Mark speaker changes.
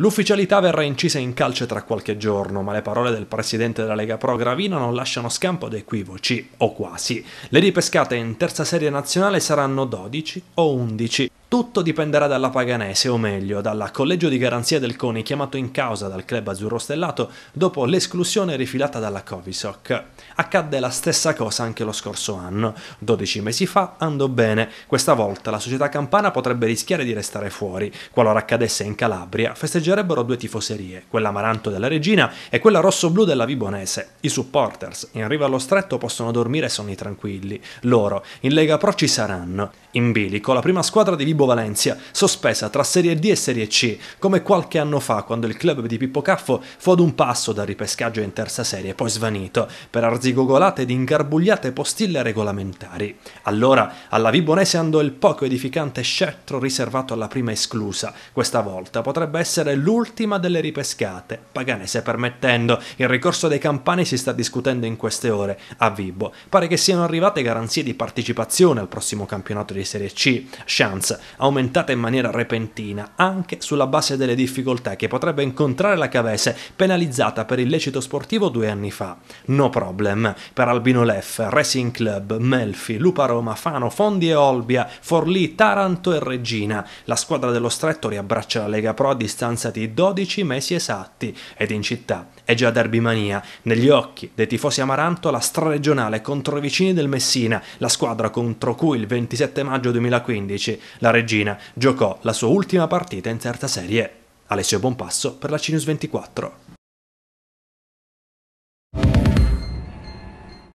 Speaker 1: L'ufficialità verrà incisa in calce tra qualche giorno, ma le parole del presidente della Lega Pro Gravino non lasciano scampo ad equivoci, o quasi. Le ripescate in terza serie nazionale saranno 12 o 11. Tutto dipenderà dalla Paganese, o meglio, dalla collegio di garanzia del CONI chiamato in causa dal club azzurro stellato dopo l'esclusione rifilata dalla Covisoc. Accadde la stessa cosa anche lo scorso anno. 12 mesi fa andò bene, questa volta la società campana potrebbe rischiare di restare fuori. Qualora accadesse in Calabria, festeggerebbero due tifoserie, quella amaranto della Regina e quella rosso-blu della Vibonese. I supporters in riva allo stretto possono dormire sonni tranquilli. Loro in Lega Pro ci saranno. In bilico la prima squadra di Vibonese Garibo Valencia, sospesa tra Serie D e Serie C, come qualche anno fa quando il club di Pippo Caffo fu ad un passo dal ripescaggio in terza serie, poi svanito, per arzigogolate ed ingarbugliate postille regolamentari. Allora, alla Vibonese andò il poco edificante scettro riservato alla prima esclusa. Questa volta potrebbe essere l'ultima delle ripescate, Paganese permettendo. Il ricorso dei campani si sta discutendo in queste ore. A Vibo pare che siano arrivate garanzie di partecipazione al prossimo campionato di Serie C. Chance aumentata in maniera repentina, anche sulla base delle difficoltà che potrebbe incontrare la Cavese, penalizzata per illecito sportivo due anni fa. No problem per Albino Leff, Racing Club, Melfi, Lupa Roma, Fano, Fondi e Olbia, Forlì, Taranto e Regina. La squadra dello Stretto riabbraccia la Lega Pro a distanza di 12 mesi esatti ed in città è già derbimania. Negli occhi dei tifosi amaranto la straregionale contro i vicini del Messina, la squadra contro cui il 27 maggio 2015 la regina, giocò la sua ultima partita in terza serie. Alessio Bonpasso per la Cinus 24.